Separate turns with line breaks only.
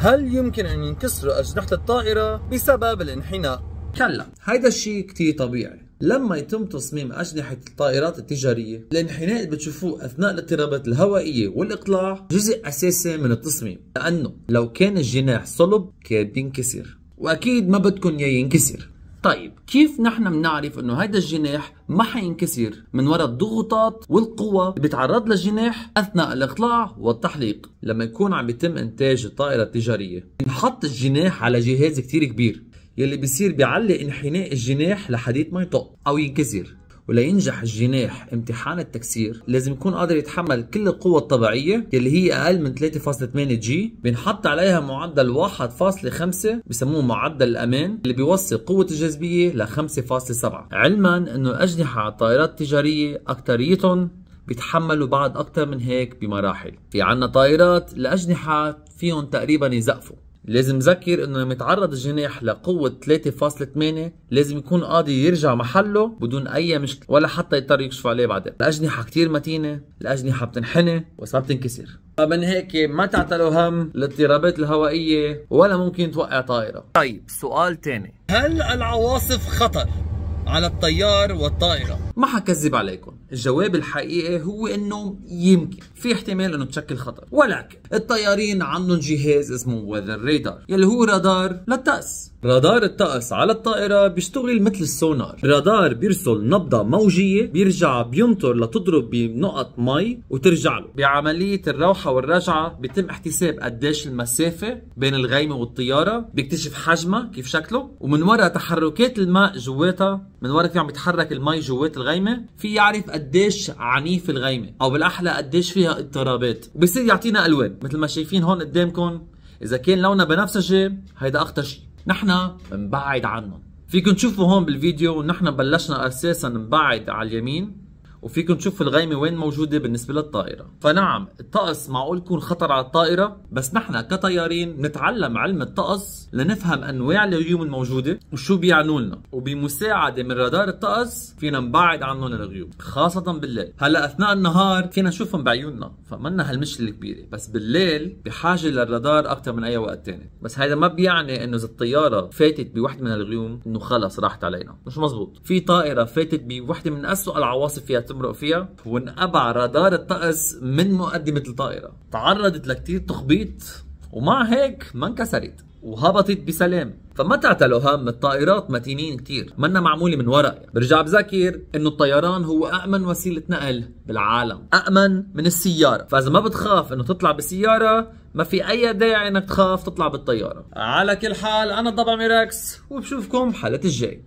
هل يمكن أن ينكسروا أجنحة الطائرة بسبب الانحناء؟ كلا هيدا الشيء كتير طبيعي لما يتم تصميم أجنحة الطائرات التجارية الانحناء اللي بتشوفوه أثناء الاضطرابات الهوائية والإقلاع جزء أساسي من التصميم لأنه لو كان الجناح صلب كان بينكسر وأكيد ما بدكم يا ينكسر طيب كيف نحن بنعرف انه هيدا الجناح ما حينكسر من وراء الضغوطات والقوى اللي بتعرض للجناح اثناء الاقلاع والتحليق لما يكون عم بيتم انتاج الطائره التجاريه بنحط الجناح على جهاز كثير كبير يلي بصير بيعلي انحناء الجناح لحديت ما يطق او ينكسر ولينجح الجناح امتحان التكسير لازم يكون قادر يتحمل كل القوة الطبيعية يلي هي أقل من 3.8 جي بنحط عليها معدل 1.5 بسموه معدل الأمان اللي بيوصل قوة الجاذبية ل 5.7 علما أنه الأجنحة على الطائرات التجارية أكتريتهم بيتحملوا بعد أكتر من هيك بمراحل في عنا طائرات الأجنحة فيهم تقريبا يزقفوا لازم ذكر انه لما يتعرض الجناح لقوة 3.8 لازم يكون قاضي يرجع محله بدون اي مشكلة ولا حتى يضطر يكشف عليه بعدين الاجنحة كتير متينة الاجنحة بتنحني وصار تنكسر فمن هيك ما تعتلوا هم الاضطرابات الهوائية ولا ممكن توقع طائرة طيب سؤال تاني هل العواصف خطر على الطيار والطائرة؟ ما حكذب عليكم الجواب الحقيقي هو انه يمكن في احتمال انه تشكل خطر ولكن الطيارين عندهم جهاز اسمه وذر رادار يلي هو رادار للطقس رادار الطقس على الطائرة بيشتغل مثل السونار رادار بيرسل نبضة موجية بيرجع بيمطر لتضرب بنقط مي وترجع له بعملية الروحة والرجعة بيتم احتساب قديش المسافة بين الغيمة والطيارة بيكتشف حجمها كيف شكله ومن وراء تحركات الماء جواتها من وراء كيف عم يتحرك المي جوات الغيمة في يعرف قديش عنيف الغيمة او بالاحلى قديش فيها اضطرابات وبصير يعطينا الوان مثل ما شايفين هون قدامكم اذا كان لونها بنفسجي هيدا اخطر شيء نحن نبعد عنهم فيكم تشوفوا هون بالفيديو نحن بلشنا اساسا نبعد على اليمين وفيكم تشوفوا الغيمه وين موجوده بالنسبه للطائره فنعم الطقس معقول يكون خطر على الطائره بس نحن كطيارين نتعلم علم الطقس لنفهم انواع الغيوم الموجوده وشو بيعنوا لنا وبمساعده من رادار الطقس فينا نبعد عنهم الغيوم خاصه بالليل هلا اثناء النهار فينا نشوفهم بعيوننا فمنا هالمشكله الكبيره بس بالليل بحاجه للرادار اكثر من اي وقت ثاني بس هذا ما بيعني انه اذا الطياره فاتت بوحده من الغيوم انه خلص راحت علينا مش مزبوط في طائره فاتت بوحده من اسوء العواصف فيها تمرق فيها وانقبع رادار الطقس من مقدمة الطائرة تعرضت لكتير تخبيط ومع هيك ما انكسرت وهبطت بسلام فما تعتلوا هم الطائرات متينين كتير منا معمولة من ورق برجع بذكر انه الطيران هو أأمن وسيلة نقل بالعالم أأمن من السيارة فإذا ما بتخاف انه تطلع بالسيارة ما في أي داعي انك تخاف تطلع بالطيارة على كل حال أنا ضبع ميراكس وبشوفكم حلقة الجاي